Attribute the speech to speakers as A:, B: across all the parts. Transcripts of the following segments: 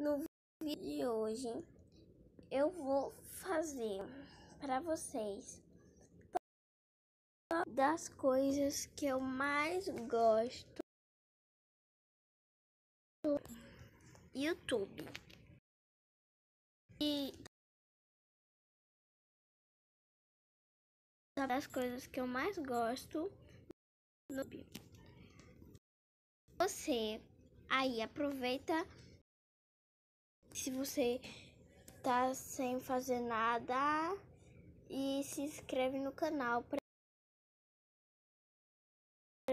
A: No vídeo de hoje eu vou
B: fazer para vocês das coisas que eu mais gosto do YouTube. E das coisas que eu mais gosto no YouTube. Você aí aproveita
A: se você tá sem fazer nada
B: e se inscreve no canal para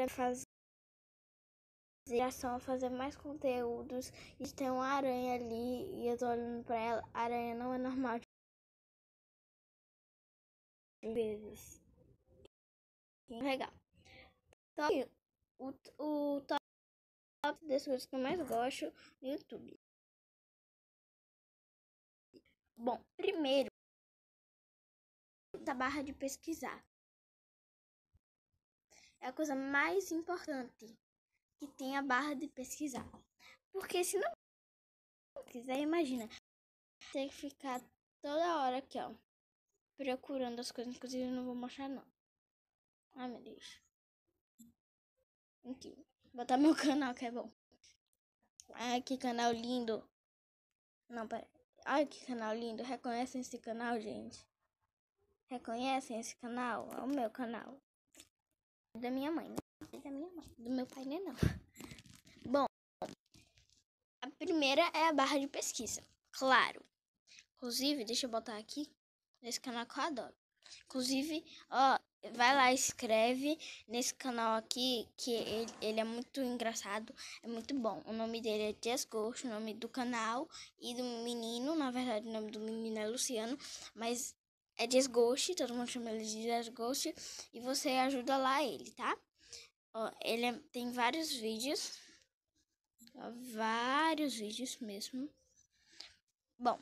B: fazer ação fazer mais conteúdos e tem uma aranha ali e eu tô olhando para ela a aranha não é normal vezes hum, legal então, assim, o, o top das coisas que eu mais gosto no YouTube Bom, primeiro, da barra de pesquisar.
A: É a coisa mais importante que tem a barra de pesquisar. Porque se não quiser, imagina, tem que ficar toda hora aqui, ó, procurando as coisas. Inclusive, eu não vou mostrar, não. Ai, meu Deus. Aqui, vou botar meu canal, que é bom. Ai, que canal lindo. Não, peraí. Ai, que canal lindo. Reconhecem esse canal, gente? Reconhecem esse canal? É o meu canal. É da minha mãe, né? É da minha mãe. Do meu pai, né? Não. Bom, a primeira é a barra de pesquisa. Claro. Inclusive, deixa eu botar aqui. Esse canal que eu adoro. Inclusive, ó, vai lá, escreve nesse canal aqui, que ele, ele é muito engraçado, é muito bom. O nome dele é Desgosto, o nome do canal e do menino, na verdade o nome do menino é Luciano, mas é Desgosto, todo mundo chama ele de Desgosto, e você ajuda lá ele, tá? Ó, ele é, tem vários vídeos, ó, vários vídeos mesmo. Bom,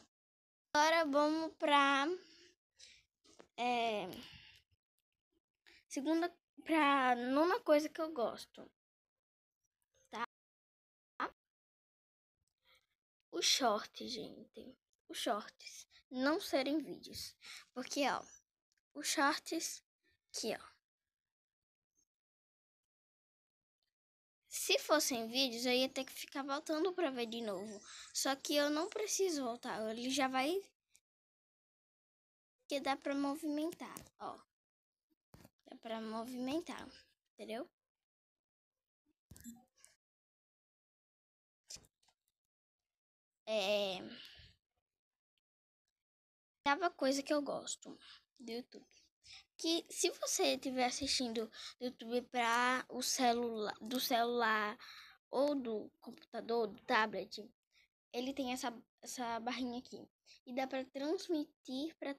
A: agora vamos pra...
B: É... Segunda pra nona coisa que eu gosto. Tá? O short, gente. Os shorts não serem vídeos.
A: Porque, ó, os shorts aqui, ó. Se fossem vídeos, eu ia ter que ficar voltando para ver de novo. Só que eu não preciso voltar, ele já vai
B: que dá para movimentar, ó para movimentar, entendeu? É. Tava coisa
A: que eu gosto do YouTube. Que se você estiver assistindo do YouTube para o celular, do celular ou do computador, do tablet, ele tem essa, essa barrinha aqui. E dá para transmitir para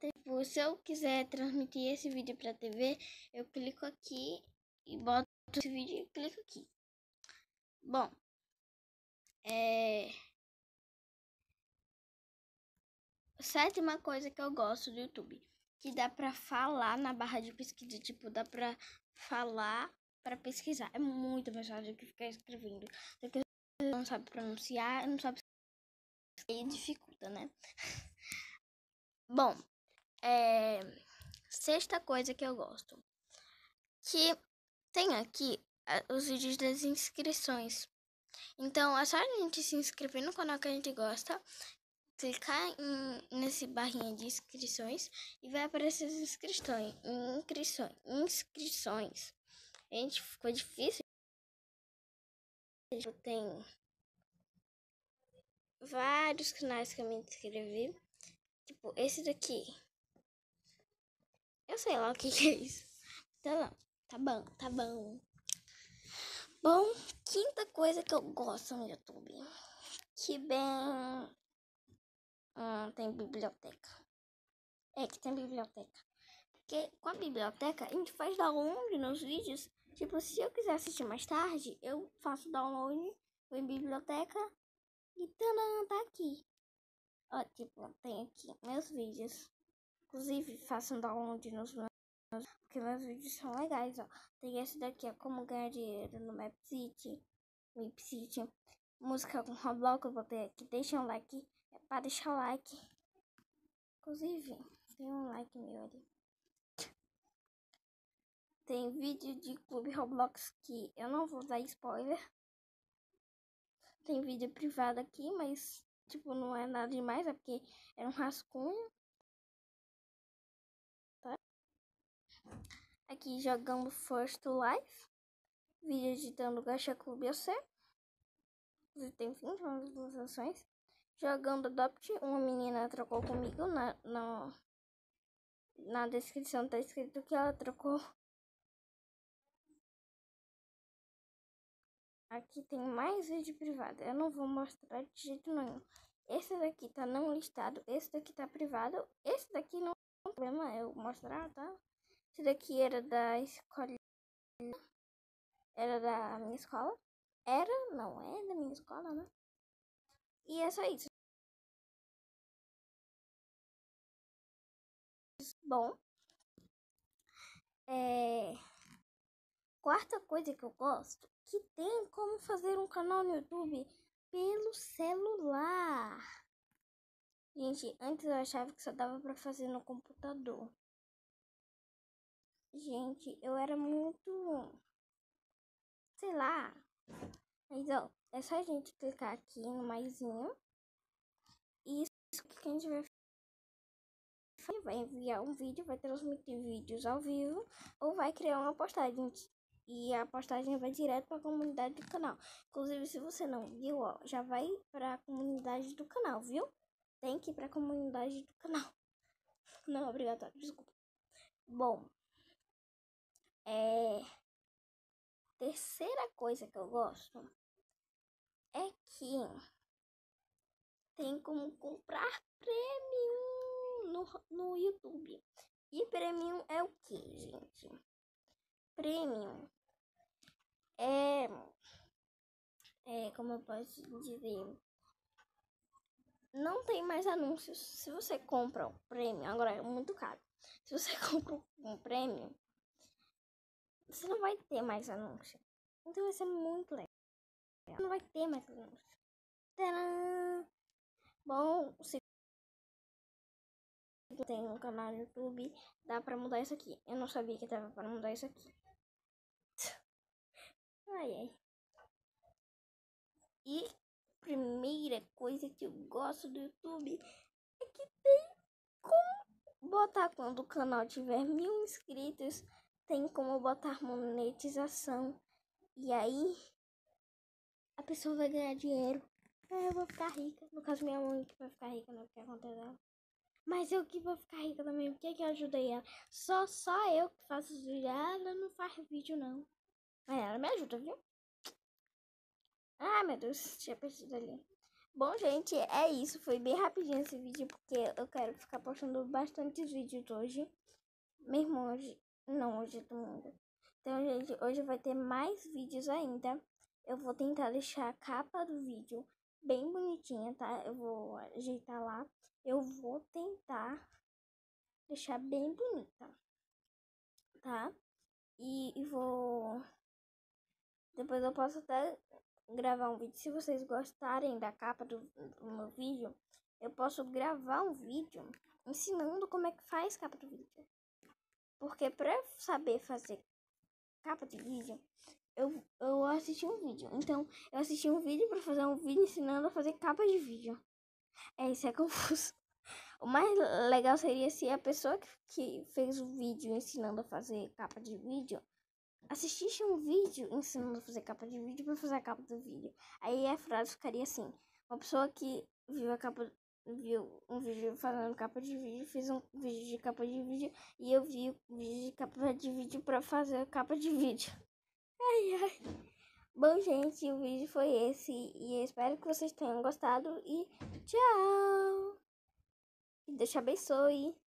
A: Tipo, se eu quiser transmitir esse vídeo para TV,
B: eu clico aqui e boto esse vídeo e clico aqui. Bom, é...
A: Sétima coisa que eu gosto do YouTube, que dá pra falar na barra de pesquisa, tipo, dá pra falar para pesquisar. É muito fácil do que ficar escrevendo, porque você não sabe pronunciar, não sabe e dificulta, né? Bom, é, sexta coisa que eu gosto. Que tem aqui é, os vídeos das inscrições. Então é só a gente se inscrever no canal que a gente gosta, clicar em, nesse barrinha de inscrições e vai aparecer as inscrições. Inscrições. inscrições. Gente, ficou difícil. Tem vários canais que eu me inscrevi. Tipo, esse daqui. Eu sei lá o que, que é isso. Tá lá. Tá bom, tá bom. Bom, quinta coisa que eu gosto no YouTube. Que bem. Hum, tem biblioteca. É que tem biblioteca. Porque com a biblioteca a gente faz download nos vídeos. Tipo, se eu quiser assistir mais tarde, eu faço download, vou em biblioteca e tanã, tá aqui. Ó, tipo, tem aqui meus vídeos. Inclusive, façam download nos meus. Porque meus vídeos são legais, ó. Tem esse daqui, ó. Como ganhar dinheiro no Map City. Map City. Música com Roblox, eu ter aqui. Deixa um like. É pra deixar o like. Inclusive, tem um like meu ali. Tem vídeo de Clube Roblox que eu não vou dar spoiler. Tem vídeo privado aqui, mas tipo, não é nada demais, é porque era um
B: rascunho. Aqui jogando First Life. Vídeo editando Gacha Club AC.
A: Tem 20 visualizações. Jogando Adopt. Uma menina trocou
B: comigo. Na, na, na descrição tá escrito que ela trocou. Aqui tem mais vídeo privado. Eu não vou mostrar de jeito nenhum. Esse daqui tá não listado. Esse
A: daqui tá privado. Esse daqui não tem problema eu mostrar, tá? Isso daqui era
B: da escola. Era da minha escola. Era? Não é da minha escola, né? E é só isso. Bom. É... Quarta coisa que eu gosto, que tem como fazer um canal
A: no YouTube pelo celular. Gente, antes eu achava que só dava para fazer no computador. Gente, eu era muito. Sei lá. Mas ó, é só a gente clicar aqui no maisinho. E isso que a gente vai vai enviar um vídeo, vai transmitir vídeos ao vivo ou vai criar uma postagem. E a postagem vai direto para a comunidade do canal. Inclusive, se você não viu, ó, já vai para a comunidade do canal, viu? Tem que ir para a comunidade
B: do canal. Não é obrigatório, desculpa. Bom, é... Terceira coisa que eu gosto é que tem como comprar
A: premium no, no YouTube. E premium é o que, gente? Premium é, é. Como eu posso dizer? Não tem mais anúncios. Se você compra o premium agora é muito caro. Se você compra um premium
B: você não vai ter mais anúncio. Então vai ser muito legal. Não vai ter mais anúncio. Tcharam! Bom, se tem um canal no YouTube, dá pra mudar isso aqui. Eu não sabia que dava pra mudar isso aqui. Ai, ai. E primeira coisa que eu gosto do YouTube é que tem
A: como botar quando o canal tiver mil inscritos tem como botar monetização. E aí a pessoa vai ganhar dinheiro. Aí ah, eu vou ficar rica. No caso, minha mãe que vai ficar rica, não né, porque aconteceu. Mas eu que vou ficar rica também, porque que eu ajudei ela? Só, só eu que faço os vídeos. Ela não faz vídeo, não. Mas ela me ajuda, viu? Ah, meu Deus, tinha perdido ali. Bom, gente, é isso. Foi bem rapidinho esse vídeo, porque eu quero ficar postando bastante vídeos hoje. Meu irmão, não hoje do mundo. Então, gente, hoje vai ter mais vídeos ainda. Eu vou tentar deixar a capa do vídeo bem bonitinha, tá? Eu vou ajeitar lá. Eu vou tentar deixar bem bonita, tá? E, e vou... Depois eu posso até gravar um vídeo. Se vocês gostarem da capa do, do meu vídeo, eu posso gravar um vídeo ensinando como é que faz capa do vídeo. Porque para saber fazer capa de vídeo, eu, eu assisti um vídeo. Então, eu assisti um vídeo para fazer um vídeo ensinando a fazer capa de vídeo. É, isso é confuso. O mais legal seria se a pessoa que, que fez o vídeo ensinando a fazer capa de vídeo assistisse um vídeo ensinando a fazer capa de vídeo para fazer a capa do vídeo. Aí a frase ficaria assim: uma pessoa que viu a capa vi um vídeo fazendo capa de vídeo, fiz um vídeo de capa de vídeo e eu vi um vídeo de capa de vídeo para fazer capa de vídeo. Ai ai. Bom, gente, o vídeo foi
B: esse e eu espero que vocês tenham gostado e tchau. E Deus te abençoe.